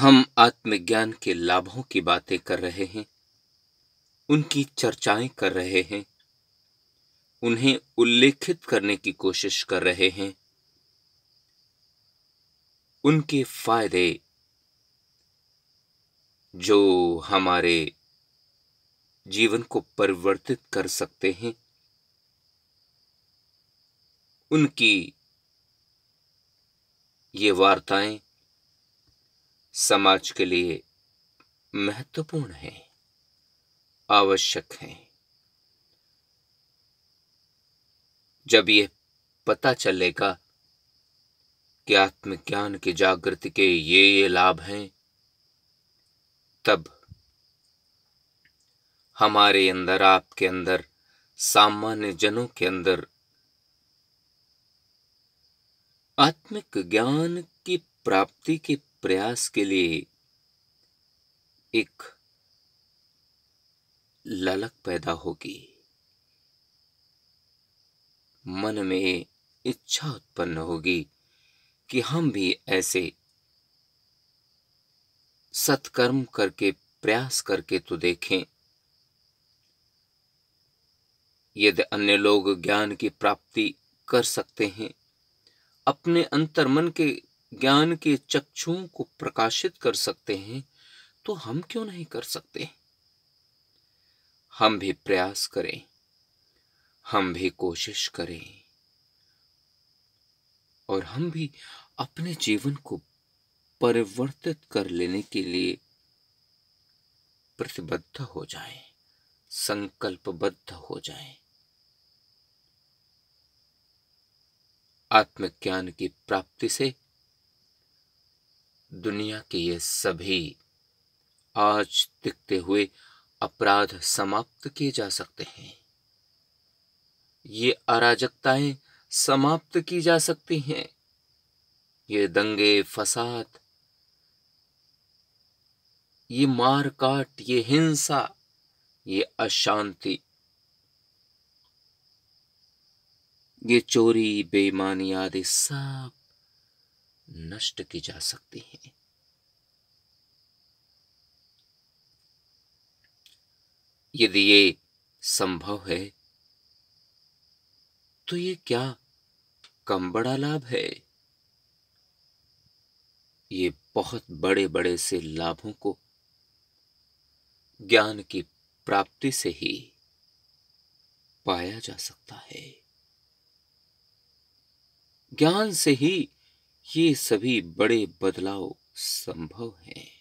हम आत्मज्ञान के लाभों की बातें कर रहे हैं उनकी चर्चाएं कर रहे हैं उन्हें उल्लेखित करने की कोशिश कर रहे हैं उनके फायदे जो हमारे जीवन को परिवर्तित कर सकते हैं उनकी ये वार्ताएं समाज के लिए महत्वपूर्ण हैं आवश्यक हैं जब यह पता चलेगा कि आत्मज्ञान की जागृति के ये ये लाभ हैं तब हमारे अंदर आपके अंदर सामान्य जनों के अंदर आत्मिक ज्ञान की प्राप्ति की प्रयास के लिए एक ललक पैदा होगी मन में इच्छा उत्पन्न होगी कि हम भी ऐसे सत्कर्म करके प्रयास करके तो देखें यदि अन्य लोग ज्ञान की प्राप्ति कर सकते हैं अपने अंतर्मन के ज्ञान के चक्षुओं को प्रकाशित कर सकते हैं तो हम क्यों नहीं कर सकते हम भी प्रयास करें हम भी कोशिश करें और हम भी अपने जीवन को परिवर्तित कर लेने के लिए प्रतिबद्ध हो जाएं, संकल्पबद्ध हो जाएं। आत्मज्ञान की प्राप्ति से दुनिया के ये सभी आज दिखते हुए अपराध समाप्त किए जा सकते हैं ये अराजकताएं समाप्त की जा सकती हैं ये दंगे फसाद ये मार काट ये हिंसा ये अशांति ये चोरी बेईमानी आदि सब नष्ट की जा सकती हैं यदि ये संभव है तो ये क्या कम बड़ा लाभ है ये बहुत बड़े बड़े से लाभों को ज्ञान की प्राप्ति से ही पाया जा सकता है ज्ञान से ही ये सभी बड़े बदलाव संभव हैं